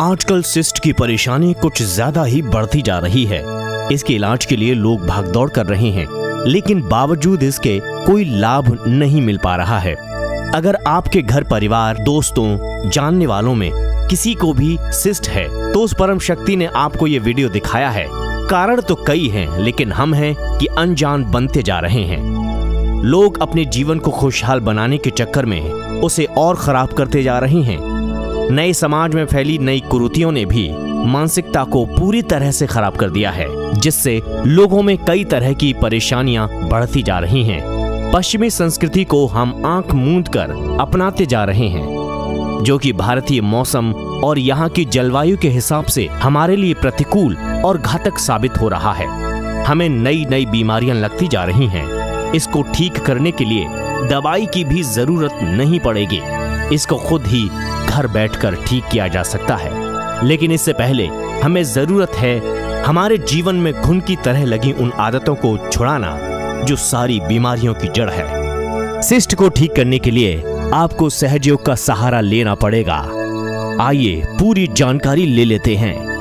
आजकल सिस्ट की परेशानी कुछ ज्यादा ही बढ़ती जा रही है इसके इलाज के लिए लोग भागदौड़ कर रहे हैं लेकिन बावजूद इसके कोई लाभ नहीं मिल पा रहा है अगर आपके घर परिवार दोस्तों जानने वालों में किसी को भी सिस्ट है तो उस परम शक्ति ने आपको ये वीडियो दिखाया है कारण तो कई हैं लेकिन हम हैं कि अनजान बनते जा रहे हैं लोग अपने जीवन को खुशहाल बनाने के चक्कर में उसे और खराब करते जा रहे हैं नए समाज में फैली नई कुरुतियों ने भी मानसिकता को पूरी तरह से खराब कर दिया है जिससे लोगों में कई तरह की परेशानियां बढ़ती जा रही हैं पश्चिमी संस्कृति को हम आंख मूंद कर अपनाते जा रहे हैं जो कि भारतीय मौसम और यहाँ की जलवायु के हिसाब से हमारे लिए प्रतिकूल और घातक साबित हो रहा है हमें नई नई बीमारियां लगती जा रही हैं इसको ठीक करने के लिए दवाई की भी जरूरत नहीं पड़ेगी इसको खुद ही घर बैठकर ठीक किया जा सकता है लेकिन इससे पहले हमें ज़रूरत है हमारे जीवन में घुन की तरह लगी उन आदतों को छुड़ाना जो सारी बीमारियों की जड़ है सिस्ट को ठीक करने के लिए आपको सहयोग का सहारा लेना पड़ेगा आइए पूरी जानकारी ले लेते हैं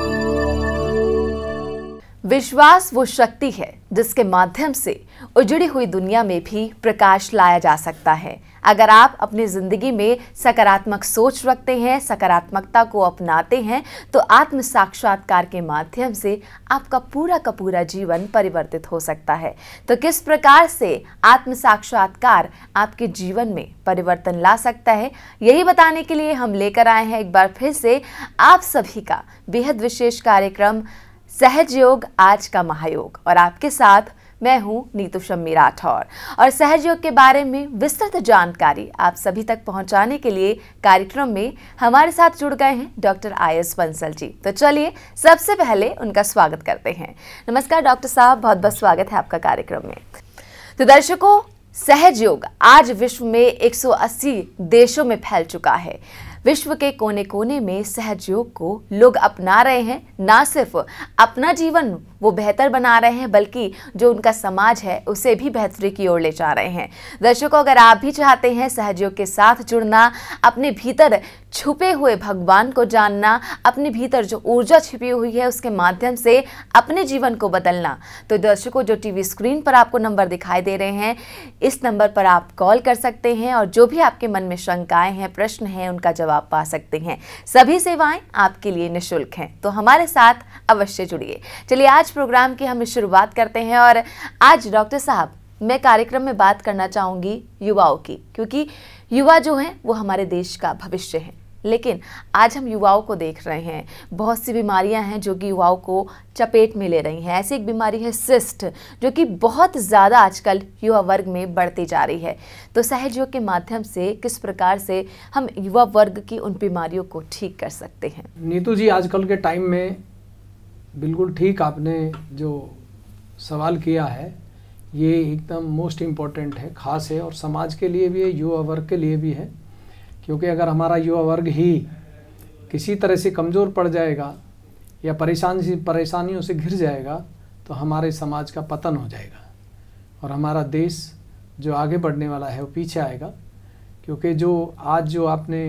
विश्वास वो शक्ति है जिसके माध्यम से उजड़ी हुई दुनिया में भी प्रकाश लाया जा सकता है अगर आप अपनी ज़िंदगी में सकारात्मक सोच रखते हैं सकारात्मकता को अपनाते हैं तो आत्म साक्षात्कार के माध्यम से आपका पूरा का पूरा जीवन परिवर्तित हो सकता है तो किस प्रकार से आत्म साक्षात्कार आपके जीवन में परिवर्तन ला सकता है यही बताने के लिए हम लेकर आए हैं एक बार फिर से आप सभी का बेहद विशेष कार्यक्रम सहज योग आज का महायोग और आपके साथ मैं हूं नीतू शम्मी राठौर और सहज योग के बारे में विस्तृत जानकारी आप सभी तक पहुंचाने के लिए कार्यक्रम में हमारे साथ जुड़ गए हैं doctor I S Bansal ji तो चलिए सबसे पहले उनका स्वागत करते हैं नमस्कार डॉक्टर साहब बहुत बहुत स्वागत है आपका कार्यक्रम में तो दर्शकों सहज योग आज विश्व में 180 देशों में फैल चुका है विश्व के कोने कोने में योग को लोग अपना रहे हैं ना सिर्फ अपना जीवन वो बेहतर बना रहे हैं बल्कि जो उनका समाज है उसे भी बेहतरी की ओर ले जा रहे हैं दर्शकों अगर आप भी चाहते हैं सहयोग के साथ जुड़ना अपने भीतर छुपे हुए भगवान को जानना अपने भीतर जो ऊर्जा छिपी हुई है उसके माध्यम से अपने जीवन को बदलना तो दर्शकों जो टीवी स्क्रीन पर आपको नंबर दिखाई दे रहे हैं इस नंबर पर आप कॉल कर सकते हैं और जो भी आपके मन में शंकाएं हैं प्रश्न हैं उनका जवाब पा सकते हैं सभी सेवाएं आपके लिए निःशुल्क हैं तो हमारे साथ अवश्य जुड़िए चलिए आज प्रोग्राम की हम शुरुआत करते हैं और आज डॉक्टर साहब मैं कार्यक्रम में बात करना चाहूँगी युवाओं की क्योंकि युवा जो हैं वो हमारे देश का भविष्य है लेकिन आज हम युवाओं को देख रहे हैं बहुत सी बीमारियां हैं जो कि युवाओं को चपेट में ले रही हैं ऐसी एक बीमारी है सिस्ट जो कि बहुत ज़्यादा आजकल युवा वर्ग में बढ़ती जा रही है तो सहयोग के माध्यम से किस प्रकार से हम युवा वर्ग की उन बीमारियों को ठीक कर सकते हैं नीतू जी आजकल के टाइम में बिल्कुल ठीक आपने जो सवाल किया है ये एकदम मोस्ट इम्पॉर्टेंट है खास है और समाज के लिए भी है युवा वर्ग के लिए भी है क्योंकि अगर हमारा युवा वर्ग ही किसी तरह से कमज़ोर पड़ जाएगा या परेशान से परेशानियों से घिर जाएगा तो हमारे समाज का पतन हो जाएगा और हमारा देश जो आगे बढ़ने वाला है वो पीछे आएगा क्योंकि जो आज जो आपने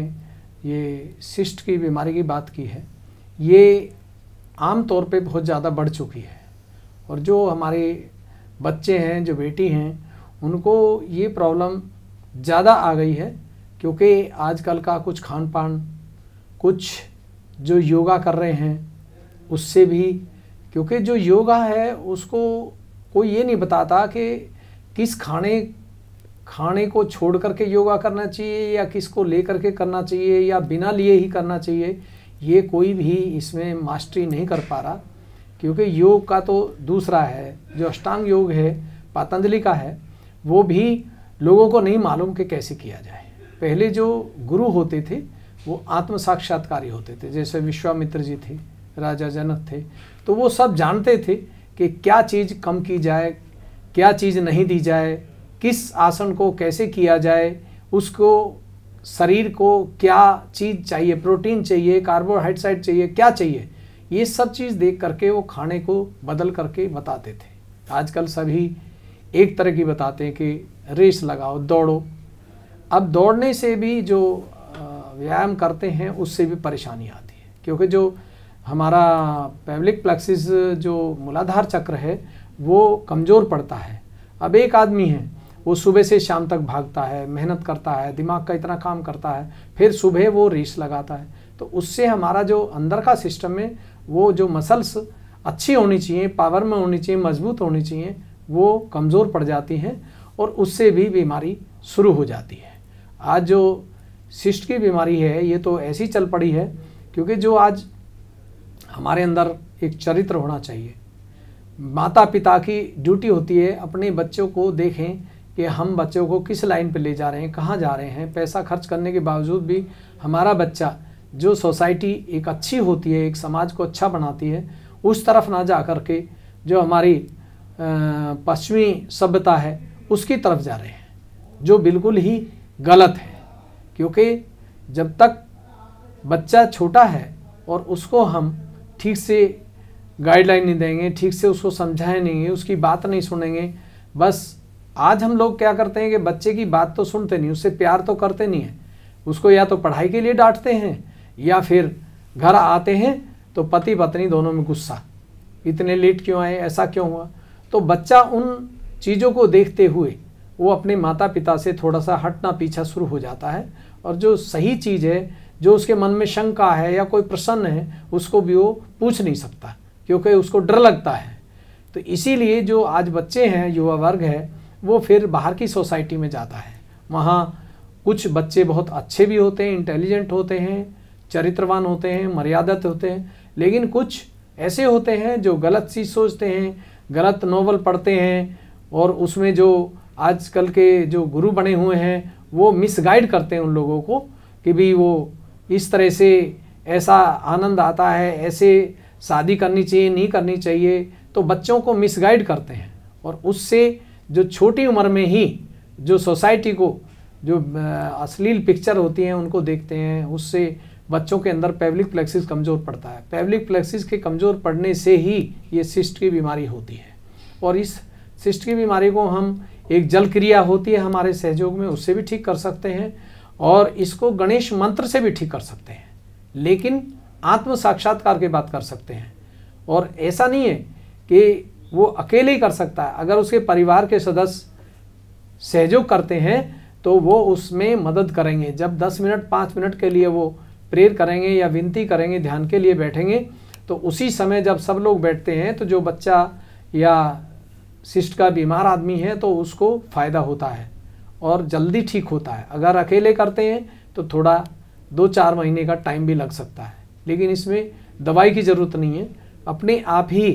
ये शिष्ट की बीमारी की बात की है ये आम तौर पे बहुत ज़्यादा बढ़ चुकी है और जो हमारे बच्चे हैं जो बेटी हैं उनको ये प्रॉब्लम ज़्यादा आ गई है क्योंकि आजकल का कुछ खान पान कुछ जो योगा कर रहे हैं उससे भी क्योंकि जो योगा है उसको कोई ये नहीं बताता कि किस खाने खाने को छोड़ करके योगा करना चाहिए या किसको ले करके करना चाहिए या बिना लिए ही करना चाहिए ये कोई भी इसमें मास्टरी नहीं कर पा रहा क्योंकि योग का तो दूसरा है जो अष्टांग योग है पातंजलि का है वो भी लोगों को नहीं मालूम कि कैसे किया जाए पहले जो गुरु होते थे वो आत्म साक्षात्कार होते थे जैसे विश्वामित्र जी थे राजा जनक थे तो वो सब जानते थे कि क्या चीज़ कम की जाए क्या चीज़ नहीं दी जाए किस आसन को कैसे किया जाए उसको शरीर को क्या चीज़ चाहिए प्रोटीन चाहिए कार्बोहाइड्रेट चाहिए क्या चाहिए ये सब चीज़ देख करके वो खाने को बदल करके बताते थे आजकल सभी एक तरह की बताते हैं कि रेस लगाओ दौड़ो अब दौड़ने से भी जो व्यायाम करते हैं उससे भी परेशानी आती है क्योंकि जो हमारा पेवलिक प्लेक्सिस जो मूलाधार चक्र है वो कमज़ोर पड़ता है अब एक आदमी है वो सुबह से शाम तक भागता है मेहनत करता है दिमाग का इतना काम करता है फिर सुबह वो रेस लगाता है तो उससे हमारा जो अंदर का सिस्टम है वो जो मसल्स अच्छी होनी चाहिए पावर में होनी चाहिए मजबूत होनी चाहिए वो कमज़ोर पड़ जाती हैं और उससे भी बीमारी शुरू हो जाती है आज जो सिस्ट की बीमारी है ये तो ऐसी चल पड़ी है क्योंकि जो आज हमारे अंदर एक चरित्र होना चाहिए माता पिता की ड्यूटी होती है अपने बच्चों को देखें कि हम बच्चों को किस लाइन पर ले जा रहे हैं कहाँ जा रहे हैं पैसा खर्च करने के बावजूद भी हमारा बच्चा जो सोसाइटी एक अच्छी होती है एक समाज को अच्छा बनाती है उस तरफ ना जा कर के जो हमारी पश्चिमी सभ्यता है उसकी तरफ जा रहे हैं जो बिल्कुल ही गलत है क्योंकि जब तक बच्चा छोटा है और उसको हम ठीक से गाइडलाइन नहीं देंगे ठीक से उसको समझाए नहीं उसकी बात नहीं सुनेंगे बस आज हम लोग क्या करते हैं कि बच्चे की बात तो सुनते नहीं उससे प्यार तो करते नहीं हैं उसको या तो पढ़ाई के लिए डांटते हैं या फिर घर आते हैं तो पति पत्नी दोनों में गुस्सा इतने लेट क्यों आए ऐसा क्यों हुआ तो बच्चा उन चीज़ों को देखते हुए वो अपने माता पिता से थोड़ा सा हटना पीछा शुरू हो जाता है और जो सही चीज़ है जो उसके मन में शंका है या कोई प्रसन्न है उसको भी वो पूछ नहीं सकता क्योंकि उसको डर लगता है तो इसीलिए जो आज बच्चे हैं युवा वर्ग है वो फिर बाहर की सोसाइटी में जाता है वहाँ कुछ बच्चे बहुत अच्छे भी होते हैं इंटेलिजेंट होते हैं चरित्रवान होते हैं मर्यादित होते हैं लेकिन कुछ ऐसे होते हैं जो गलत चीज़ सोचते हैं गलत नावल पढ़ते हैं और उसमें जो आजकल के जो गुरु बने हुए हैं वो मिसगाइड करते हैं उन लोगों को कि भी वो इस तरह से ऐसा आनंद आता है ऐसे शादी करनी चाहिए नहीं करनी चाहिए तो बच्चों को मिसगाइड करते हैं और उससे जो छोटी उम्र में ही जो सोसाइटी को जो अश्लील पिक्चर होती हैं उनको देखते हैं उससे बच्चों के अंदर पेब्लिक प्लेक्सिस कमज़ोर पड़ता है पेब्लिक प्लेक्सिस के कमज़ोर पड़ने से ही ये सिस्ट की बीमारी होती है और इस सिस्ट की बीमारी को हम एक जल क्रिया होती है हमारे सहयोग में उससे भी ठीक कर सकते हैं और इसको गणेश मंत्र से भी ठीक कर सकते हैं लेकिन आत्म साक्षात्कार की बात कर सकते हैं और ऐसा नहीं है कि वो अकेले ही कर सकता है अगर उसके परिवार के सदस्य सहयोग करते हैं तो वो उसमें मदद करेंगे जब 10 मिनट 5 मिनट के लिए वो प्रेयर करेंगे या विनती करेंगे ध्यान के लिए बैठेंगे तो उसी समय जब सब लोग बैठते हैं तो जो बच्चा या सिस्ट का बीमार आदमी है तो उसको फ़ायदा होता है और जल्दी ठीक होता है अगर अकेले करते हैं तो थोड़ा दो चार महीने का टाइम भी लग सकता है लेकिन इसमें दवाई की ज़रूरत नहीं है अपने आप ही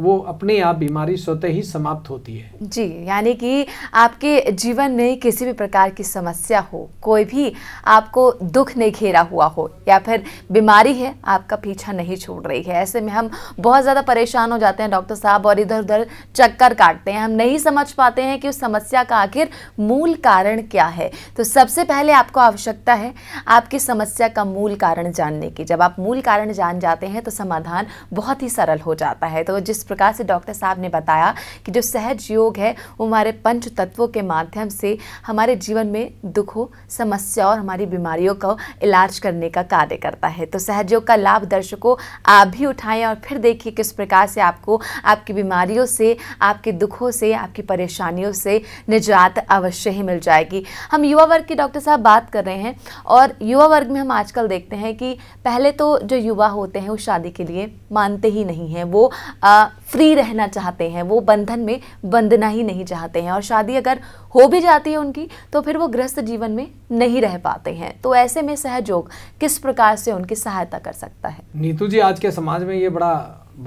वो अपने आप बीमारी स्वतः ही समाप्त होती है जी यानी कि आपके जीवन में किसी भी प्रकार की समस्या हो कोई भी आपको दुख नहीं घेरा हुआ हो या फिर बीमारी है आपका पीछा नहीं छोड़ रही है ऐसे में हम बहुत ज़्यादा परेशान हो जाते हैं डॉक्टर साहब और इधर उधर चक्कर काटते हैं हम नहीं समझ पाते हैं कि उस समस्या का आखिर मूल कारण क्या है तो सबसे पहले आपको आवश्यकता है आपकी समस्या का मूल कारण जानने की जब आप मूल कारण जान जाते हैं तो समाधान बहुत ही सरल हो जाता है तो जिस प्रकार से डॉक्टर साहब ने बताया कि जो सहज योग है वो हमारे पंच तत्वों के माध्यम से हमारे जीवन में दुखों समस्या और हमारी बीमारियों का इलाज करने का कार्य करता है तो सहज योग का लाभ दर्शकों आप भी उठाएं और फिर देखिए किस प्रकार से आपको आपकी बीमारियों से आपके दुखों से आपकी परेशानियों से निजात अवश्य ही मिल जाएगी हम युवा वर्ग की डॉक्टर साहब बात कर रहे हैं और युवा वर्ग में हम आजकल देखते हैं कि पहले तो जो युवा होते हैं वो शादी के लिए मानते ही नहीं हैं वो आ, फ्री रहना चाहते हैं वो बंधन में बंधना ही नहीं चाहते हैं और शादी अगर हो भी जाती है उनकी तो फिर वो ग्रस्त जीवन में नहीं रह पाते हैं तो ऐसे में सहयोग किस प्रकार से उनकी सहायता कर सकता है नीतू जी आज के समाज में ये बड़ा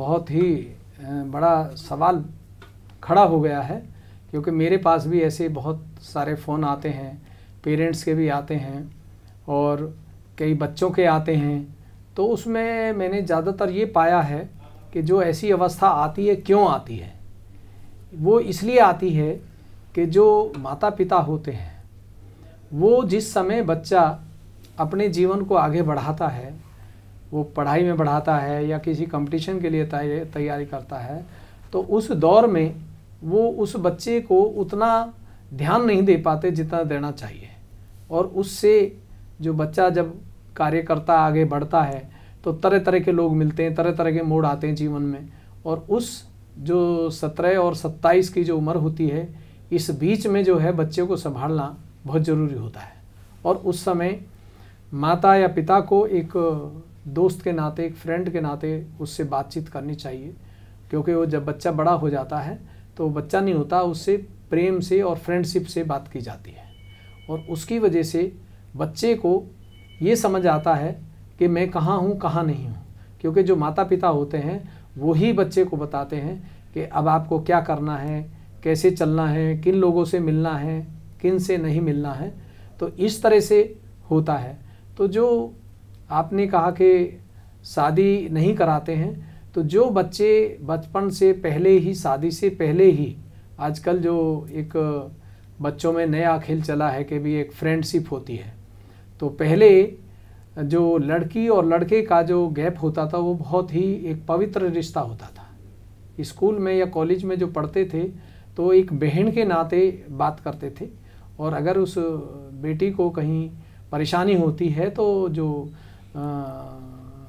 बहुत ही बड़ा सवाल खड़ा हो गया है क्योंकि मेरे पास भी ऐसे बहुत सारे फ़ोन आते हैं पेरेंट्स के भी आते हैं और कई बच्चों के आते हैं तो उसमें मैंने ज़्यादातर ये पाया है कि जो ऐसी अवस्था आती है क्यों आती है वो इसलिए आती है कि जो माता पिता होते हैं वो जिस समय बच्चा अपने जीवन को आगे बढ़ाता है वो पढ़ाई में बढ़ाता है या किसी कंपटीशन के लिए तैयारी करता है तो उस दौर में वो उस बच्चे को उतना ध्यान नहीं दे पाते जितना देना चाहिए और उससे जो बच्चा जब कार्य करता आगे बढ़ता है तो तरह तरह के लोग मिलते हैं तरह तरह के मोड़ आते हैं जीवन में और उस जो सत्रह और सत्ताईस की जो उम्र होती है इस बीच में जो है बच्चे को संभालना बहुत ज़रूरी होता है और उस समय माता या पिता को एक दोस्त के नाते एक फ्रेंड के नाते उससे बातचीत करनी चाहिए क्योंकि वो जब बच्चा बड़ा हो जाता है तो बच्चा नहीं होता उससे प्रेम से और फ्रेंडशिप से बात की जाती है और उसकी वजह से बच्चे को ये समझ आता है कि मैं कहाँ हूँ कहाँ नहीं हूँ क्योंकि जो माता पिता होते हैं वही बच्चे को बताते हैं कि अब आपको क्या करना है कैसे चलना है किन लोगों से मिलना है किन से नहीं मिलना है तो इस तरह से होता है तो जो आपने कहा कि शादी नहीं कराते हैं तो जो बच्चे बचपन से पहले ही शादी से पहले ही आजकल जो एक बच्चों में नया खेल चला है कि भी एक फ्रेंडशिप होती है तो पहले जो लड़की और लड़के का जो गैप होता था वो बहुत ही एक पवित्र रिश्ता होता था स्कूल में या कॉलेज में जो पढ़ते थे तो एक बहन के नाते बात करते थे और अगर उस बेटी को कहीं परेशानी होती है तो जो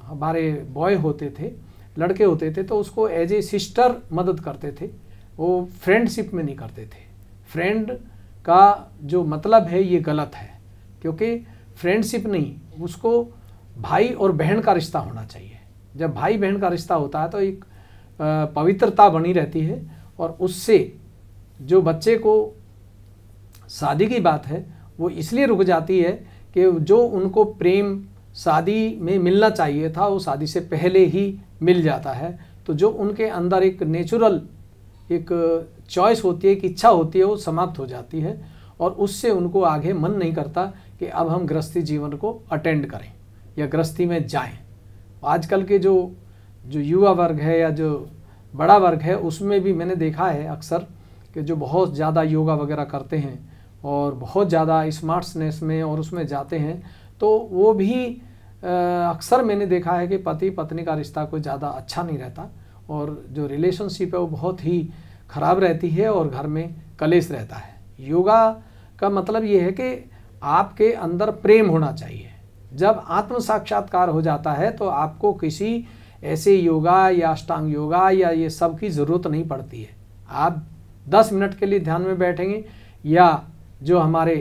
हमारे बॉय होते थे लड़के होते थे तो उसको एज ए सिस्टर मदद करते थे वो फ्रेंडशिप में नहीं करते थे फ्रेंड का जो मतलब है ये गलत है क्योंकि फ्रेंडशिप नहीं उसको भाई और बहन का रिश्ता होना चाहिए जब भाई बहन का रिश्ता होता है तो एक पवित्रता बनी रहती है और उससे जो बच्चे को शादी की बात है वो इसलिए रुक जाती है कि जो उनको प्रेम शादी में मिलना चाहिए था वो शादी से पहले ही मिल जाता है तो जो उनके अंदर एक नेचुरल एक चॉइस होती है एक इच्छा होती है वो समाप्त हो जाती है और उससे उनको आगे मन नहीं करता कि अब हम गृहस्थी जीवन को अटेंड करें या गृहस्थी में जाएं आजकल के जो जो युवा वर्ग है या जो बड़ा वर्ग है उसमें भी मैंने देखा है अक्सर कि जो बहुत ज़्यादा योगा वगैरह करते हैं और बहुत ज़्यादा स्मार्टनेस में और उसमें जाते हैं तो वो भी अक्सर मैंने देखा है कि पति पत्नी का रिश्ता कोई ज़्यादा अच्छा नहीं रहता और जो रिलेशनशिप है वो बहुत ही ख़राब रहती है और घर में कलेश रहता है योगा का मतलब ये है कि आपके अंदर प्रेम होना चाहिए जब आत्म साक्षात्कार हो जाता है तो आपको किसी ऐसे योगा या अष्टांग योगा या ये सब की ज़रूरत नहीं पड़ती है आप 10 मिनट के लिए ध्यान में बैठेंगे या जो हमारे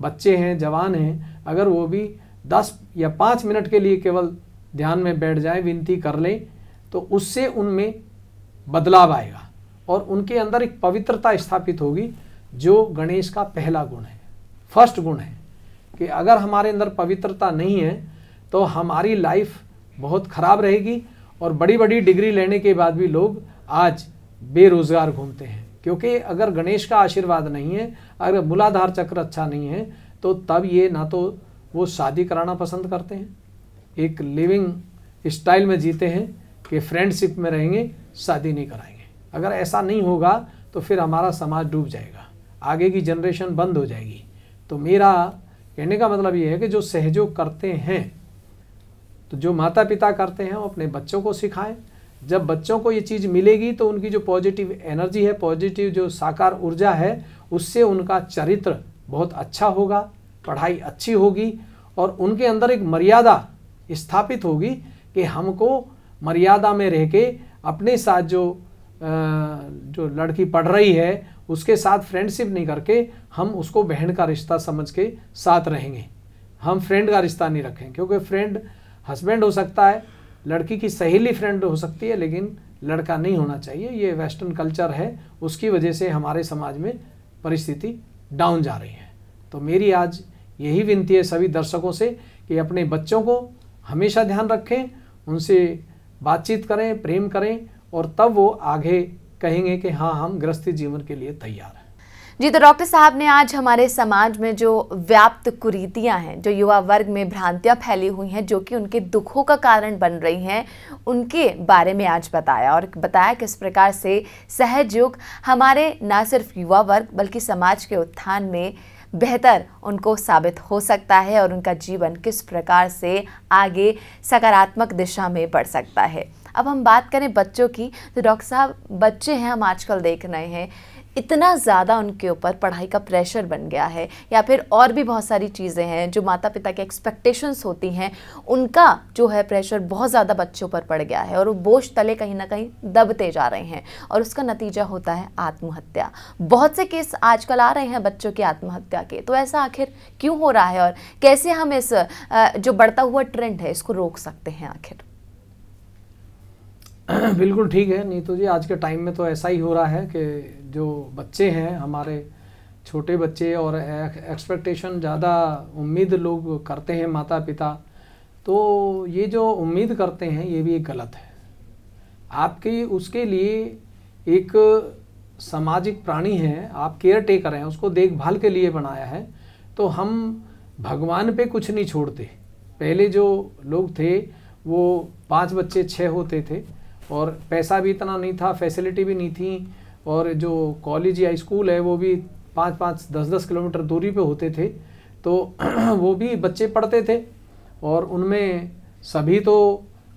बच्चे हैं जवान हैं अगर वो भी 10 या 5 मिनट के लिए केवल ध्यान में बैठ जाए विनती कर लें तो उससे उनमें बदलाव आएगा और उनके अंदर एक पवित्रता स्थापित होगी जो गणेश का पहला गुण है फर्स्ट गुण है कि अगर हमारे अंदर पवित्रता नहीं है तो हमारी लाइफ बहुत ख़राब रहेगी और बड़ी बड़ी डिग्री लेने के बाद भी लोग आज बेरोज़गार घूमते हैं क्योंकि अगर गणेश का आशीर्वाद नहीं है अगर मूलाधार चक्र अच्छा नहीं है तो तब ये ना तो वो शादी कराना पसंद करते हैं एक लिविंग स्टाइल में जीते हैं कि फ्रेंडशिप में रहेंगे शादी नहीं कराएंगे अगर ऐसा नहीं होगा तो फिर हमारा समाज डूब जाएगा आगे की जनरेशन बंद हो जाएगी तो मेरा कहने का मतलब ये है कि जो सहयोग करते हैं तो जो माता पिता करते हैं वो अपने बच्चों को सिखाएं जब बच्चों को ये चीज़ मिलेगी तो उनकी जो पॉजिटिव एनर्जी है पॉजिटिव जो साकार ऊर्जा है उससे उनका चरित्र बहुत अच्छा होगा पढ़ाई अच्छी होगी और उनके अंदर एक मर्यादा स्थापित होगी कि हमको मर्यादा में रह के अपने साथ जो जो लड़की पढ़ रही है उसके साथ फ्रेंडशिप नहीं करके हम उसको बहन का रिश्ता समझ के साथ रहेंगे हम फ्रेंड का रिश्ता नहीं रखें क्योंकि फ्रेंड हस्बैंड हो सकता है लड़की की सहेली फ्रेंड हो सकती है लेकिन लड़का नहीं होना चाहिए ये वेस्टर्न कल्चर है उसकी वजह से हमारे समाज में परिस्थिति डाउन जा रही है तो मेरी आज यही विनती है सभी दर्शकों से कि अपने बच्चों को हमेशा ध्यान रखें उनसे बातचीत करें प्रेम करें और तब वो आगे कहेंगे कि हाँ हम गृहस्थी जीवन के लिए तैयार हैं जी तो डॉक्टर साहब ने आज हमारे समाज में जो व्याप्त कुरीतियां हैं जो युवा वर्ग में भ्रांतियां फैली हुई हैं जो कि उनके दुखों का कारण बन रही हैं उनके बारे में आज बताया और बताया किस प्रकार से सहज युग हमारे ना सिर्फ युवा वर्ग बल्कि समाज के उत्थान में बेहतर उनको साबित हो सकता है और उनका जीवन किस प्रकार से आगे सकारात्मक दिशा में बढ़ सकता है अब हम बात करें बच्चों की तो डॉक्टर साहब बच्चे हैं हम आजकल देख रहे हैं इतना ज़्यादा उनके ऊपर पढ़ाई का प्रेशर बन गया है या फिर और भी बहुत सारी चीज़ें हैं जो माता पिता के एक्सपेक्टेशंस होती हैं उनका जो है प्रेशर बहुत ज़्यादा बच्चों पर पड़ गया है और वो बोझ तले कहीं ना कहीं दबते जा रहे हैं और उसका नतीजा होता है आत्महत्या बहुत से केस आजकल आ रहे हैं बच्चों की आत्महत्या के तो ऐसा आखिर क्यों हो रहा है और कैसे हम इस जो बढ़ता हुआ ट्रेंड है इसको रोक सकते हैं आखिर बिल्कुल ठीक है नीतू जी आज के टाइम में तो ऐसा ही हो रहा है कि जो बच्चे हैं हमारे छोटे बच्चे और एक्सपेक्टेशन ज़्यादा उम्मीद लोग करते हैं माता पिता तो ये जो उम्मीद करते हैं ये भी एक गलत है आपके उसके लिए एक सामाजिक प्राणी है आप केयर टेकर हैं उसको देखभाल के लिए बनाया है तो हम भगवान पे कुछ नहीं छोड़ते पहले जो लोग थे वो पांच बच्चे छः होते थे और पैसा भी इतना नहीं था फैसिलिटी भी नहीं थी और जो कॉलेज या स्कूल है वो भी पाँच पाँच दस दस किलोमीटर दूरी पे होते थे तो वो भी बच्चे पढ़ते थे और उनमें सभी तो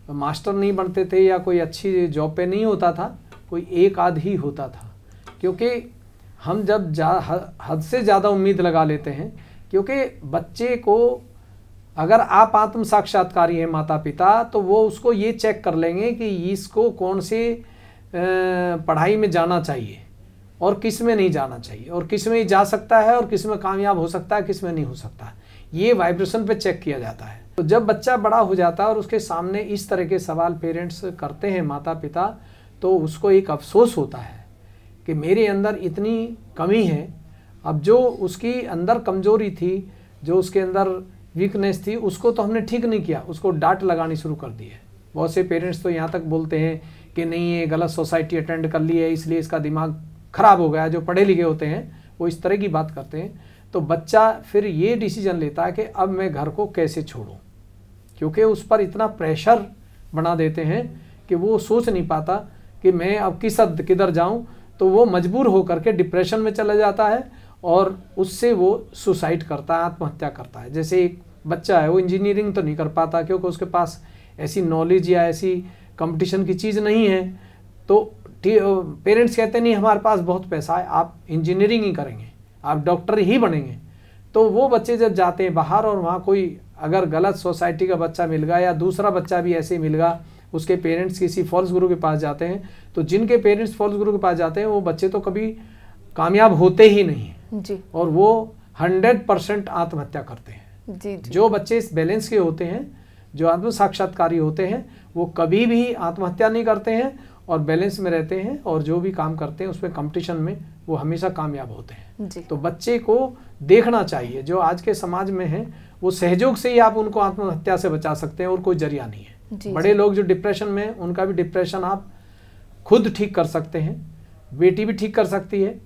मास्टर नहीं बनते थे या कोई अच्छी जॉब पे नहीं होता था कोई एक आध ही होता था क्योंकि हम जब जा हद से ज़्यादा उम्मीद लगा लेते हैं क्योंकि बच्चे को अगर आप आत्म साक्षात्कारी हैं माता पिता तो वो उसको ये चेक कर लेंगे कि इसको कौन से पढ़ाई में जाना चाहिए और किस में नहीं जाना चाहिए और किस में ही जा सकता है और किस में कामयाब हो सकता है किस में नहीं हो सकता ये वाइब्रेशन पे चेक किया जाता है तो जब बच्चा बड़ा हो जाता है और उसके सामने इस तरह के सवाल पेरेंट्स करते हैं माता पिता तो उसको एक अफसोस होता है कि मेरे अंदर इतनी कमी है अब जो उसकी अंदर कमजोरी थी जो उसके अंदर वीकनेस थी उसको तो हमने ठीक नहीं किया उसको डांट लगानी शुरू कर दी है बहुत से पेरेंट्स तो यहाँ तक बोलते हैं कि नहीं ये गलत सोसाइटी अटेंड कर ली है इसलिए इसका दिमाग खराब हो गया जो पढ़े लिखे होते हैं वो इस तरह की बात करते हैं तो बच्चा फिर ये डिसीजन लेता है कि अब मैं घर को कैसे छोड़ूँ क्योंकि उस पर इतना प्रेशर बना देते हैं कि वो सोच नहीं पाता कि मैं अब किस हद किधर जाऊँ तो वो मजबूर होकर के डिप्रेशन में चला जाता है और उससे वो सुसाइड करता है आत्महत्या करता है जैसे एक बच्चा है वो इंजीनियरिंग तो नहीं कर पाता क्योंकि उसके पास ऐसी नॉलेज या ऐसी कंपटीशन की चीज़ नहीं है तो पेरेंट्स कहते नहीं हमारे पास बहुत पैसा है आप इंजीनियरिंग ही करेंगे आप डॉक्टर ही बनेंगे तो वो बच्चे जब जाते हैं बाहर और वहाँ कोई अगर गलत सोसाइटी का बच्चा मिल गया या दूसरा बच्चा भी ऐसे मिल गया उसके पेरेंट्स किसी फॉल्स गुरु के पास जाते हैं तो जिनके पेरेंट्स फॉल्स गुरु के पास जाते हैं वो बच्चे तो कभी कामयाब होते ही नहीं जी और वो हंड्रेड परसेंट आत्महत्या करते हैं जी, जी जो बच्चे इस बैलेंस के होते हैं जो आत्म साक्षात्कारी होते हैं वो कभी भी आत्महत्या नहीं करते हैं और बैलेंस में रहते हैं और जो भी काम करते हैं उसमें कंपटीशन में वो हमेशा कामयाब होते हैं जी। तो बच्चे को देखना चाहिए जो आज के समाज में है वो सहयोग से ही आप उनको आत्महत्या से बचा सकते हैं और कोई जरिया नहीं है जी, बड़े जी। लोग जो डिप्रेशन में उनका भी डिप्रेशन आप खुद ठीक कर सकते हैं बेटी भी ठीक कर सकती है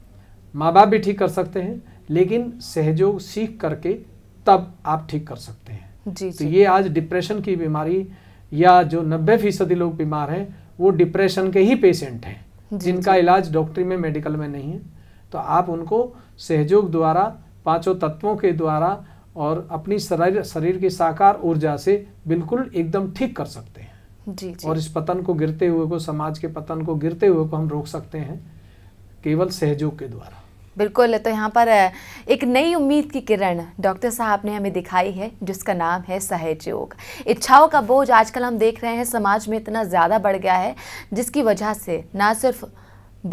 माँ बाप भी ठीक कर सकते हैं लेकिन सहयोग सीख करके तब आप ठीक कर सकते हैं जी, तो ये आज डिप्रेशन की बीमारी या जो नब्बे फीसदी लोग बीमार हैं वो डिप्रेशन के ही पेशेंट हैं जिनका इलाज डॉक्टरी में मेडिकल में नहीं है तो आप उनको सहयोग द्वारा पांचों तत्वों के द्वारा और अपनी शरीर शरीर की साकार ऊर्जा से बिल्कुल एकदम ठीक कर सकते हैं जी, जी और इस पतन को गिरते हुए को समाज के पतन को गिरते हुए को हम रोक सकते हैं केवल सहयोग के द्वारा बिल्कुल तो यहाँ पर एक नई उम्मीद की किरण डॉक्टर साहब ने हमें दिखाई है जिसका नाम है सहज योग इच्छाओं का बोझ आजकल हम देख रहे हैं समाज में इतना ज़्यादा बढ़ गया है जिसकी वजह से ना सिर्फ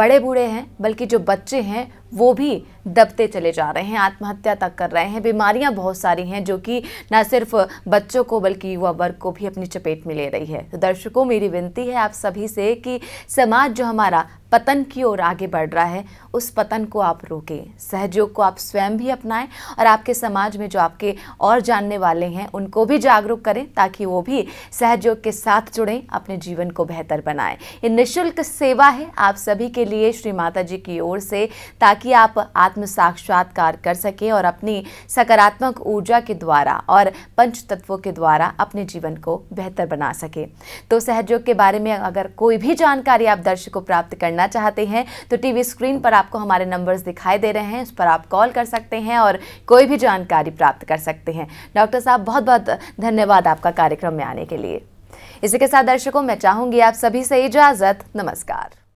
बड़े बूढ़े हैं बल्कि जो बच्चे हैं वो भी दबते चले जा रहे हैं आत्महत्या तक कर रहे हैं बीमारियां बहुत सारी हैं जो कि न सिर्फ बच्चों को बल्कि युवा वर्ग को भी अपनी चपेट में ले रही है तो दर्शकों मेरी विनती है आप सभी से कि समाज जो हमारा पतन की ओर आगे बढ़ रहा है उस पतन को आप रोकें सहयोग को आप स्वयं भी अपनाएं और आपके समाज में जो आपके और जानने वाले हैं उनको भी जागरूक करें ताकि वो भी सहयोग के साथ जुड़ें अपने जीवन को बेहतर बनाएं ये निःशुल्क सेवा है आप सभी के लिए श्री माता जी की ओर से ताकि ताकि आप आत्म साक्षात्कार कर सकें और अपनी सकारात्मक ऊर्जा के द्वारा और पंच तत्वों के द्वारा अपने जीवन को बेहतर बना सकें तो सहयोग के बारे में अगर कोई भी जानकारी आप दर्शकों प्राप्त करना चाहते हैं तो टीवी स्क्रीन पर आपको हमारे नंबर्स दिखाई दे रहे हैं उस पर आप कॉल कर सकते हैं और कोई भी जानकारी प्राप्त कर सकते हैं डॉक्टर साहब बहुत बहुत धन्यवाद आपका कार्यक्रम में आने के लिए इसी के साथ दर्शकों मैं चाहूंगी आप सभी से इजाजत नमस्कार